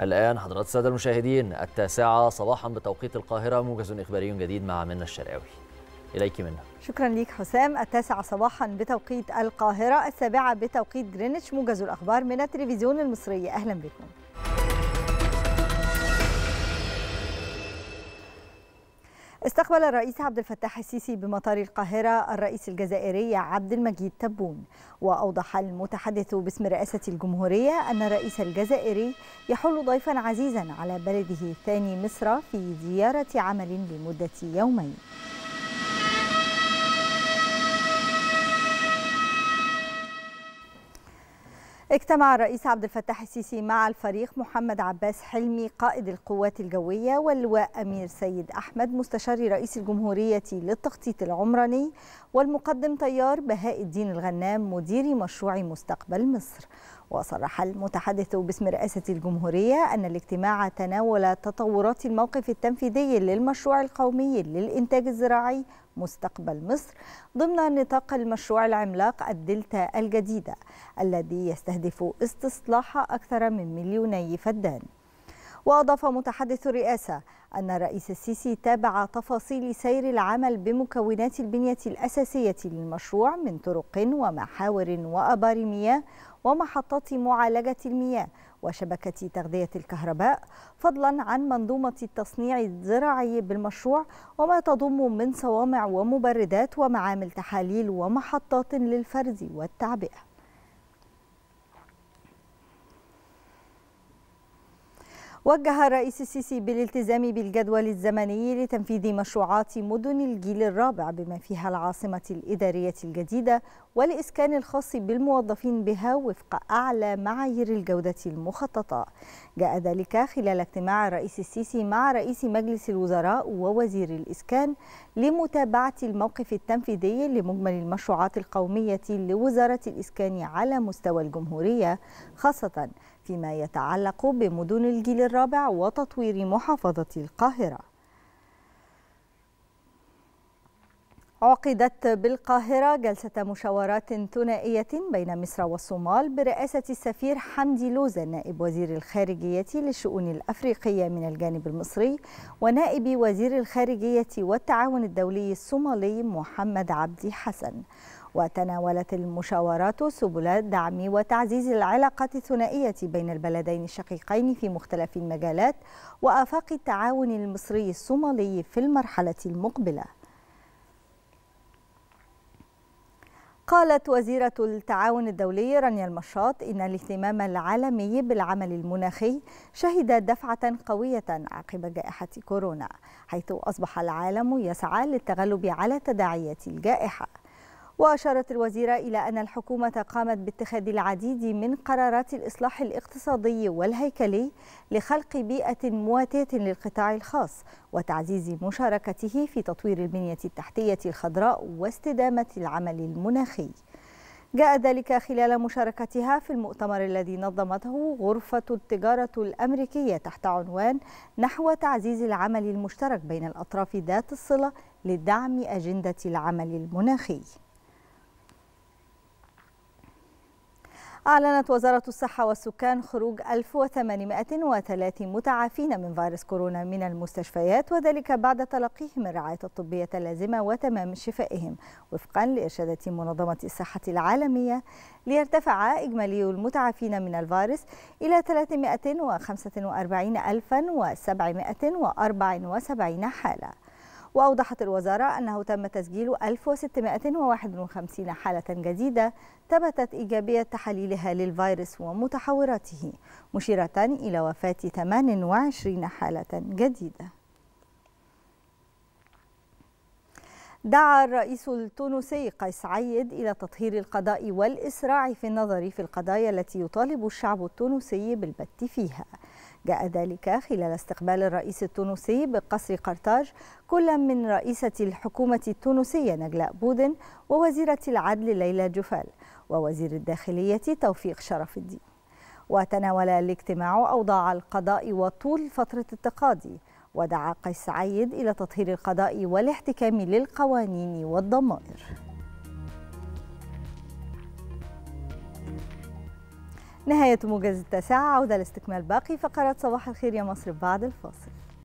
الآن حضرات السادة المشاهدين التاسعة صباحا بتوقيت القاهرة موجز إخباري جديد مع منى الشرقاوي إليك منى شكرا ليك حسام التاسعة صباحا بتوقيت القاهرة السابعة بتوقيت جرينتش موجز الأخبار من التلفزيون المصري أهلا بكم استقبل الرئيس عبد الفتاح السيسي بمطار القاهرة الرئيس الجزائري عبد المجيد تبون وأوضح المتحدث باسم رئاسة الجمهورية أن الرئيس الجزائري يحل ضيفا عزيزا على بلده ثاني مصر في زيارة عمل لمدة يومين اجتمع الرئيس عبد الفتاح السيسي مع الفريق محمد عباس حلمي قائد القوات الجوية واللواء أمير سيد أحمد مستشار رئيس الجمهورية للتخطيط العمراني والمقدم طيار بهاء الدين الغنام مدير مشروع مستقبل مصر وصرح المتحدث باسم رئاسة الجمهورية أن الاجتماع تناول تطورات الموقف التنفيذي للمشروع القومي للإنتاج الزراعي مستقبل مصر ضمن نطاق المشروع العملاق الدلتا الجديدة الذي يستهدف استصلاح أكثر من مليوني فدان وأضاف متحدث الرئاسة أن الرئيس السيسي تابع تفاصيل سير العمل بمكونات البنية الأساسية للمشروع من طرق ومحاور وأبار مياه ومحطات معالجة المياه وشبكة تغذية الكهرباء فضلا عن منظومة التصنيع الزراعي بالمشروع وما تضم من صوامع ومبردات ومعامل تحاليل ومحطات للفرز والتعبئة وجه الرئيس السيسي بالالتزام بالجدول الزمني لتنفيذ مشروعات مدن الجيل الرابع بما فيها العاصمة الإدارية الجديدة والإسكان الخاص بالموظفين بها وفق أعلى معايير الجودة المخططة جاء ذلك خلال اجتماع الرئيس السيسي مع رئيس مجلس الوزراء ووزير الإسكان لمتابعة الموقف التنفيذي لمجمل المشروعات القومية لوزارة الإسكان على مستوى الجمهورية خاصة فيما يتعلق بمدن الجيل الرابع الرابع وتطوير محافظة القاهرة عقدت بالقاهرة جلسة مشاورات ثنائية بين مصر والصومال برئاسة السفير حمدي لوزة نائب وزير الخارجية للشؤون الأفريقية من الجانب المصري ونائب وزير الخارجية والتعاون الدولي الصومالي محمد عبدي حسن وتناولت المشاورات سبل دعم وتعزيز العلاقات الثنائية بين البلدين الشقيقين في مختلف المجالات وآفاق التعاون المصري الصومالي في المرحلة المقبلة قالت وزيرة التعاون الدولي رانيا المشاط إن الاهتمام العالمي بالعمل المناخي شهد دفعة قوية عقب جائحة كورونا حيث أصبح العالم يسعى للتغلب على تداعيات الجائحة وأشارت الوزيرة إلى أن الحكومة قامت باتخاذ العديد من قرارات الإصلاح الاقتصادي والهيكلي لخلق بيئة مواتية للقطاع الخاص وتعزيز مشاركته في تطوير البنية التحتية الخضراء واستدامة العمل المناخي جاء ذلك خلال مشاركتها في المؤتمر الذي نظمته غرفة التجارة الأمريكية تحت عنوان نحو تعزيز العمل المشترك بين الأطراف ذات الصلة لدعم أجندة العمل المناخي أعلنت وزارة الصحة والسكان خروج 1803 متعافين من فيروس كورونا من المستشفيات وذلك بعد تلقيهم الرعاية الطبية اللازمة وتمام شفائهم وفقا لإرشادات منظمة الصحة العالمية ليرتفع إجمالي المتعافين من الفيروس إلى 345774 حالة وأوضحت الوزارة أنه تم تسجيل 1651 حالة جديدة ثبتت إيجابية تحاليلها للفيروس ومتحوراته مشيرة إلى وفاة 28 حالة جديدة دعا الرئيس التونسي قيس عيد إلى تطهير القضاء والإسراع في النظر في القضايا التي يطالب الشعب التونسي بالبت فيها جاء ذلك خلال استقبال الرئيس التونسي بقصر قرطاج كل من رئيسة الحكومة التونسية نجلاء بودن ووزيرة العدل ليلى جفال ووزير الداخلية توفيق شرف الدين وتناول الاجتماع أوضاع القضاء وطول فترة التقاضي ودعا قيس سعيد إلى تطهير القضاء والاحتكام للقوانين والضمائر نهاية موجز التاسعة عودة لاستكمال باقي فقرات صباح الخير يا مصر بعد الفاصل